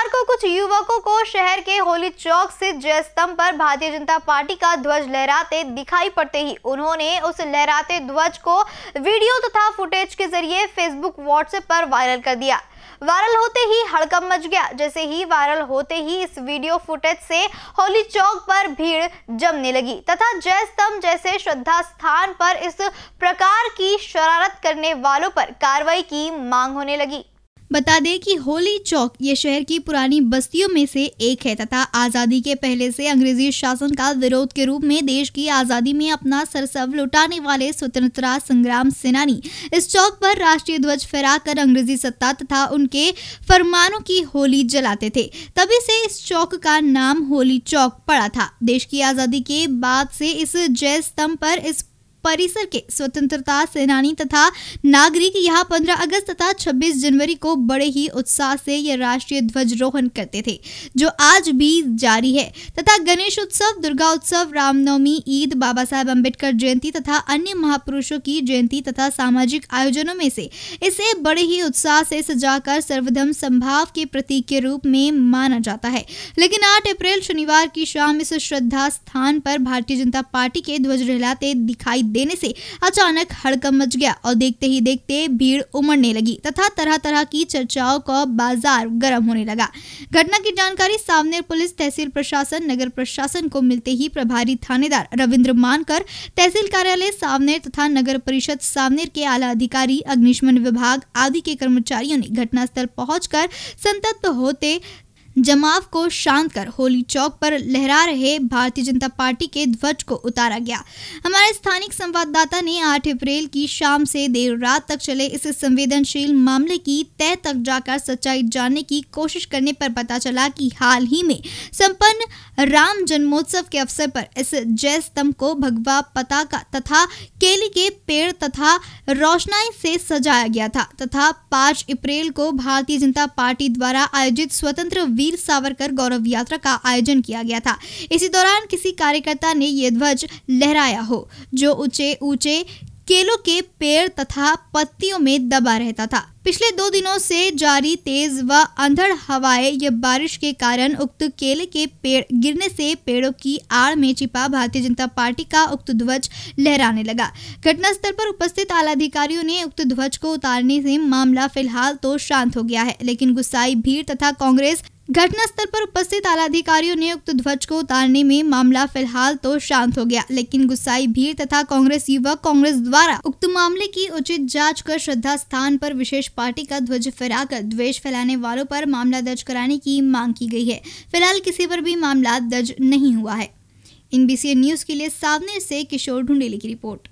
बुधवार को कुछ युवकों को शहर के होली चौक से जय स्तंभ पर भारतीय जनता पार्टी का ध्वज लहराते दिखाई पड़ते ही उन्होंने उस लहराते ध्वज को वीडियो तथा फुटेज के जरिए फेसबुक व्हाट्सएप पर वायरल कर दिया वायरल होते ही हड़कम मच गया जैसे ही वायरल होते ही इस वीडियो फुटेज से होली चौक पर भीड़ जमने लगी तथा जय स्तंभ जैसे श्रद्धा स्थान पर इस प्रकार की शरारत करने वालों पर कार्रवाई की मांग होने लगी बता दें कि होली चौक ये शहर की पुरानी बस्तियों में से एक है तथा आज़ादी के पहले से अंग्रेजी शासन का विरोध के रूप में देश की आज़ादी में अपना सरसव लुटाने वाले स्वतंत्रता संग्राम सेनानी इस चौक पर राष्ट्रीय ध्वज फहराकर अंग्रेजी सत्ता तथा उनके फरमानों की होली जलाते थे तभी से इस चौक का नाम होली चौक पड़ा था देश की आज़ादी के बाद से इस जय स्तंभ पर इस परिसर के स्वतंत्रता सेनानी तथा नागरिक यहाँ 15 अगस्त तथा 26 जनवरी को बड़े ही उत्साह से यह राष्ट्रीय रोहन करते थे जो आज भी जारी है तथा गणेश उत्सव दुर्गा उत्सव रामनवमी ईद बाबा साहेब अम्बेडकर जयंती तथा अन्य महापुरुषों की जयंती तथा सामाजिक आयोजनों में से इसे बड़े ही उत्साह से सजाकर सर्वधर्म संभाव के प्रतीक के रूप में माना जाता है लेकिन आठ अप्रैल शनिवार की शाम इस श्रद्धा स्थान पर भारतीय जनता पार्टी के ध्वज रहलाते दिखाई देने से अचानक हड़कम मच गया और देखते ही देखते भीड़ उमड़ने लगी तथा तरह तरह की चर्चाओं का बाजार गर्म होने लगा घटना की जानकारी सामने पुलिस तहसील प्रशासन नगर प्रशासन को मिलते ही प्रभारी थानेदार रविन्द्र मानकर तहसील कार्यालय सामने तथा नगर परिषद सामने के आला अधिकारी अग्निशमन विभाग आदि के कर्मचारियों ने घटनास्थल पहुंचकर संतप्त होते जमाव को शांत कर होली चौक पर लहरा रहे भारतीय जनता पार्टी के ध्वज को उतारा गया हमारे स्थानिक संवाददाता ने 8 अप्रैल की शाम से देर रात तक चले इस संवेदनशील मामले की तय तक जाकर सच्चाई जानने की कोशिश करने पर पता चला कि हाल ही में संपन्न राम जन्मोत्सव के अवसर पर इस जय स्तंभ को भगवा पताका तथा केले के पेड़ तथा रोशनाई से सजाया गया था तथा पांच अप्रैल को भारतीय जनता पार्टी द्वारा आयोजित स्वतंत्र वीर सावरकर गौरव यात्रा का आयोजन किया गया था इसी दौरान किसी कार्यकर्ता ने ये ध्वज लहराया हो जो ऊंचे ऊंचे केलों के पेड़ तथा पत्तियों में दबा रहता था पिछले दो दिनों से जारी तेज व अंधड़ हवाएं या बारिश के कारण उक्त केले के पेड़ गिरने से पेड़ों की आड़ में छिपा भारतीय जनता पार्टी का उक्त ध्वज लहराने लगा घटनास्थल पर उपस्थित आला अधिकारियों ने उक्त ध्वज को उतारने से मामला फिलहाल तो शांत हो गया है लेकिन गुस्साई भीड़ तथा कांग्रेस घटनास्थल पर उपस्थित आलाधिकारियों ने उक्त ध्वज को उतारने में मामला फिलहाल तो शांत हो गया लेकिन गुस्साई भीड़ तथा कांग्रेस युवक कांग्रेस द्वारा उक्त मामले की उचित जांच कर श्रद्धा स्थान पर विशेष पार्टी का ध्वज फहराकर द्वेष फैलाने वालों पर मामला दर्ज कराने की मांग की गई है फिलहाल किसी पर भी मामला दर्ज नहीं हुआ है इन न्यूज के लिए सावनेर से किशोर ढूंढेली की रिपोर्ट